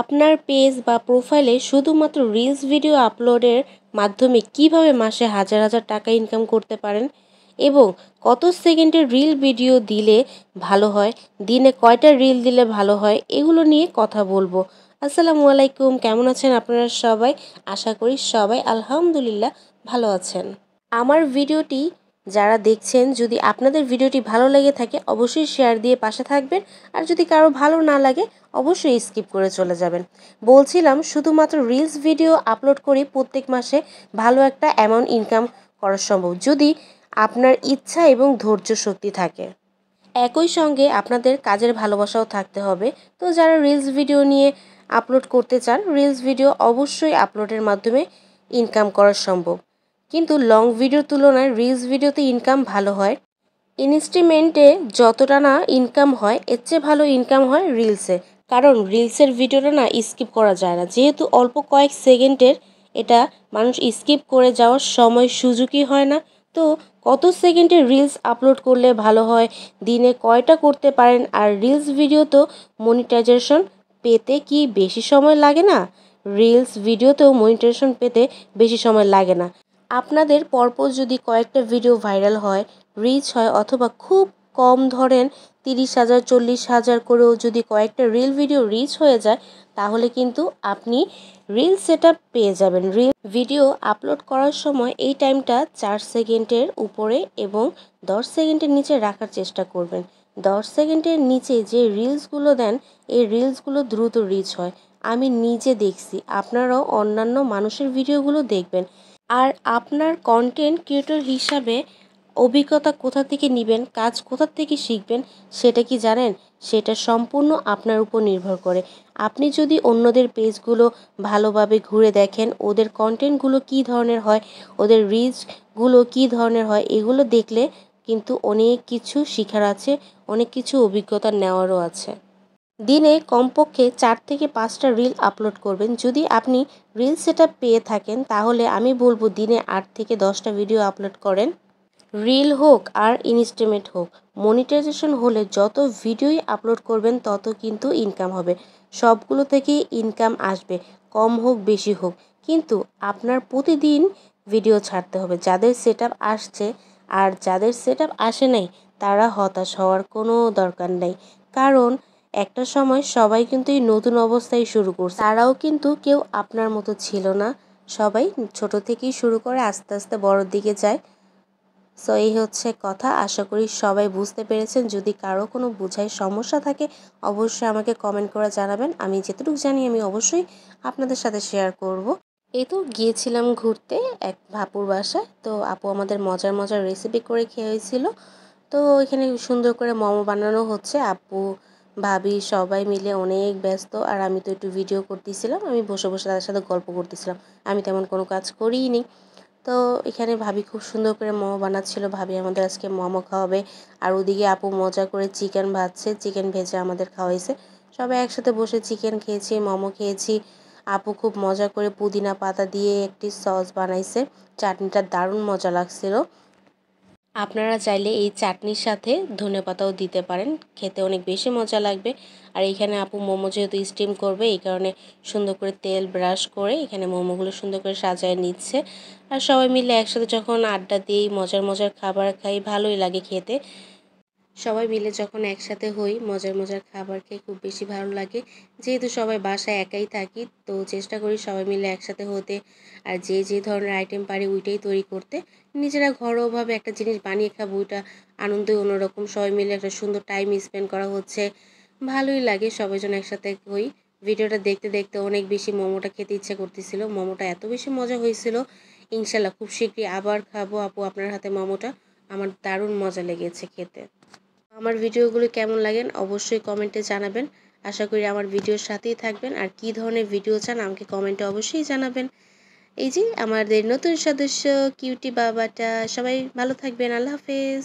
আপনার পেজ বা প্রোফাইলে শুধুমাত্র রিলস ভিডিও আপলোডের মাধ্যমে কিভাবে মাসে হাজার হাজার টাকা ইনকাম করতে পারেন এবং কত সেকেন্ডের রিল ভিডিও দিলে ভালো হয় দিনে কয়টা রিল দিলে ভালো হয় এগুলো নিয়ে কথা বলবো আসসালামু আলাইকুম কেমন আছেন আপনারা সবাই আশা করি সবাই আলহামদুলিল্লাহ ভালো আছেন আমার ভিডিওটি যারা দেখছেন যদি আপনাদের ভিডিওটি ভালো লেগে থাকে অবশ্যই শেয়ার দিয়ে পাশে থাকবেন আর যদি কারো ভালো না লাগে অবশ্যই স্কিপ করে চলে যাবেন বলছিলাম শুধুমাত্র রিলস ভিডিও আপলোড করে প্রত্যেক মাসে ভালো একটা অ্যামাউন্ট ইনকাম করা সম্ভব যদি আপনার ইচ্ছা এবং ধৈর্য শক্তি থাকে একই সঙ্গে আপনাদের কাজের ভালোবাসাও থাকতে হবে তো যারা রিলস ভিডিও নিয়ে আপলোড করতে চান রিলস ভিডিও অবশ্যই আপলোডের মাধ্যমে ইনকাম করা সম্ভব কিন্তু লং ভিডিও তুলনায় রিলস ভিডিওতে ইনকাম ভালো হয় ইনস্ট্রিমেন্টে যতটা না ইনকাম হয় এর চেয়ে ভালো ইনকাম হয় রিলসে কারণ রিলসের ভিডিওটা না স্কিপ করা যায় না যেহেতু অল্প কয়েক সেকেন্ডের এটা মানুষ স্কিপ করে যাওয়ার সময় সুযোগই হয় না তো কত সেকেন্ডে রিলস আপলোড করলে ভালো হয় দিনে কয়টা করতে পারেন আর রিলস ভিডিও তো মনিটাইজেশন পেতে কি বেশি সময় লাগে না রিলস ভিডিওতেও মনিটাইজেশন পেতে বেশি সময় লাগে না আপনাদের পরপর যদি কয়েকটা ভিডিও ভাইরাল হয় রিচ হয় অথবা খুব কম ধরেন তিরিশ হাজার চল্লিশ হাজার করেও যদি কয়েকটা রিল ভিডিও রিচ হয়ে যায় তাহলে কিন্তু আপনি রিল সেট পেয়ে যাবেন রিল ভিডিও আপলোড করার সময় এই টাইমটা চার সেকেন্ডের উপরে এবং দশ সেকেন্ডের নিচে রাখার চেষ্টা করবেন দশ সেকেন্ডের নিচে যে রিলসগুলো দেন এই রিলসগুলো দ্রুত রিচ হয় আমি নিজে দেখছি আপনারাও অন্যান্য মানুষের ভিডিওগুলো দেখবেন আর আপনার কন্টেন্ট ক্রিয়েটর হিসাবে অভিজ্ঞতা কোথা থেকে নেবেন কাজ কোথা থেকে শিখবেন সেটা কি জানেন সেটা সম্পূর্ণ আপনার উপর নির্ভর করে আপনি যদি অন্যদের পেজগুলো ভালোভাবে ঘুরে দেখেন ওদের কন্টেন্টগুলো কি ধরনের হয় ওদের রিচগুলো কি ধরনের হয় এগুলো দেখলে কিন্তু অনেক কিছু শেখার আছে অনেক কিছু অভিজ্ঞতা নেওয়ারও আছে দিনে কমপক্ষে চার থেকে পাঁচটা রিল আপলোড করবেন যদি আপনি রিল সেট পেয়ে থাকেন তাহলে আমি বলবো দিনে আট থেকে দশটা ভিডিও আপলোড করেন রিল হোক আর ইনস্টিমেট হোক মনিটাইজেশন হলে যত ভিডিওই আপলোড করবেন তত কিন্তু ইনকাম হবে সবগুলো থেকেই ইনকাম আসবে কম হোক বেশি হোক কিন্তু আপনার প্রতিদিন ভিডিও ছাড়তে হবে যাদের সেট আসছে আর যাদের সেট আসে নাই তারা হতাশ হওয়ার কোনো দরকার নেই কারণ একটা সময় সবাই কিন্তু এই নতুন অবস্থায় শুরু করছে তারাও কিন্তু কেউ আপনার মতো ছিল না সবাই ছোট থেকেই শুরু করে আস্তে আস্তে বড়োর দিকে যায় সো এই হচ্ছে কথা আশা করি সবাই বুঝতে পেরেছেন যদি কারো কোনো বোঝায় সমস্যা থাকে অবশ্যই আমাকে কমেন্ট করে জানাবেন আমি যেটুকু জানি আমি অবশ্যই আপনাদের সাথে শেয়ার করব। এই তো গিয়েছিলাম ঘুরতে এক ভাপুর বাসায় তো আপু আমাদের মজার মজার রেসিপি করে খেয়ে তো এখানে সুন্দর করে মোমো বানানো হচ্ছে আপু ভাবি সবাই মিলে অনেক ব্যস্ত আর আমি তো একটু ভিডিও করতেছিলাম আমি বসে বসে তাদের সাথে গল্প করতেছিলাম আমি তেমন কোনো কাজ করি নি তো এখানে ভাবি খুব সুন্দর করে মোমো বানাচ্ছিল ভাবি আমাদের আজকে মোমো খাওয়াবে আর ওদিকে আপু মজা করে চিকেন ভাজছে চিকেন ভেজে আমাদের খাওয়াইছে সবাই একসাথে বসে চিকেন খেয়েছি মোমো খেয়েছি আপু খুব মজা করে পুদিনা পাতা দিয়ে একটি সস বানাইছে চাটনিটা দারুণ মজা লাগছিল আপনারা চাইলে এই চাটনির সাথে ধনে পাতাও দিতে পারেন খেতে অনেক বেশি মজা লাগবে আর এখানে আপু মোমো যেহেতু স্টিম করবে এই কারণে সুন্দর করে তেল ব্রাশ করে এখানে মোমোগুলো সুন্দর করে সাজায় নিচ্ছে আর সবাই মিলে একসাথে যখন আড্ডা দিই মজার মজার খাবার খাই ভালোই লাগে খেতে সবাই মিলে যখন একসাথে হই মজার মজার খাবার খেয়ে খুব বেশি ভালো লাগে যেহেতু সবাই বাসায় একাই থাকি তো চেষ্টা করি সবাই মিলে একসাথে হতে আর যে যে ধরনের আইটেম পারি ওইটাই তৈরি করতে নিজেরা ঘরোয়াভাবে একটা জিনিস বানিয়ে খাবো ওইটা আনন্দে অন্যরকম সবাই মিলে একটা সুন্দর টাইম স্পেন্ড করা হচ্ছে ভালোই লাগে সবাই যেন একসাথে হই ভিডিওটা দেখতে দেখতে অনেক বেশি মোমোটা খেতে ইচ্ছে করতেছিল মোমোটা এত বেশি মজা হয়েছিল ইনশাল্লাহ খুব শীঘ্রই আবার খাবো আপু আপনার হাতে মোমোটা আমার দারুণ মজা লেগেছে খেতে আমার ভিডিওগুলো কেমন লাগেন অবশ্যই কমেন্টে জানাবেন আশা করি আমার ভিডিওর সাথেই থাকবেন আর কি ধরনের ভিডিও চান আমাকে কমেন্টে অবশ্যই জানাবেন এই যে আমাদের নতুন সদস্য কিউটি বাবাটা সবাই ভালো থাকবেন আল্লাহ হাফেজ